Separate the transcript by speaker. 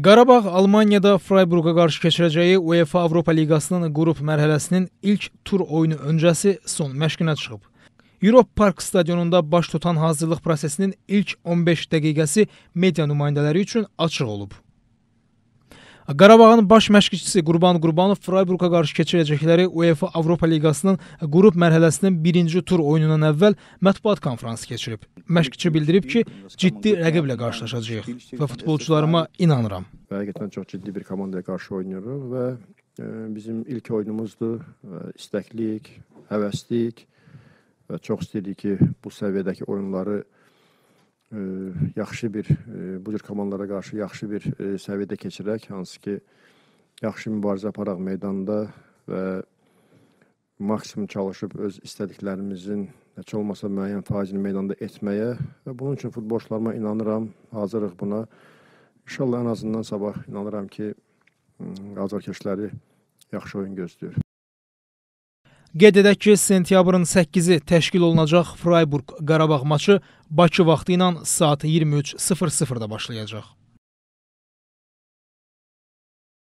Speaker 1: Qarabağ Almaniyada Freiburqa qarşı keçirəcəyi UEFA Avropa Liqasının qrup mərhələsinin ilk tur oyunu öncəsi son məşqinə çıxıb. Europe Park stadionunda baş tutan hazırlıq prosesinin ilk 15 dəqiqəsi media nümayəndələri üçün açıq olub. Qarabağın baş məşqçisi Qurban Qurbanov Freiburqa qarşı keçirəcəkləri UEFA Avropa Liqasının qrup mərhələsinin birinci tur oyunundan əvvəl mətbuat konfransı keçirib. Məşqçi bildirib ki, ciddi rəqiblə qarşılaşacağıq və futbolçularıma inanıram.
Speaker 2: Həqiqətən çox ciddi bir komandaya qarşı oynayırıq və e, bizim ilk oyunumuzdur. İstəkliyik, həvəsliyik və çox istəyirik ki, bu səviyyədəki oyunları yaxşı bir e, bu cür komandalara qarşı yaxşı bir e, səviyyədə keçirək, hansı ki yaxşı mübarizə aparaq meydanda və maksimum çalışıb öz istədiklərimizin heç olmasa müəyyən faizini meydanda etməyə və bunun üçün futbolçularıma inanıram, hazırıq buna. İnşallah ən azından sabah inanıram ki, mm, azarkeşləri yaxşı oyun gözləyir.
Speaker 1: Qeyd edək ki, sentyabrın 8-i təşkil olunacaq Freiburg-Qarabağ maçı Bakı vaxtı ilə saat 23:00-da başlayacaq.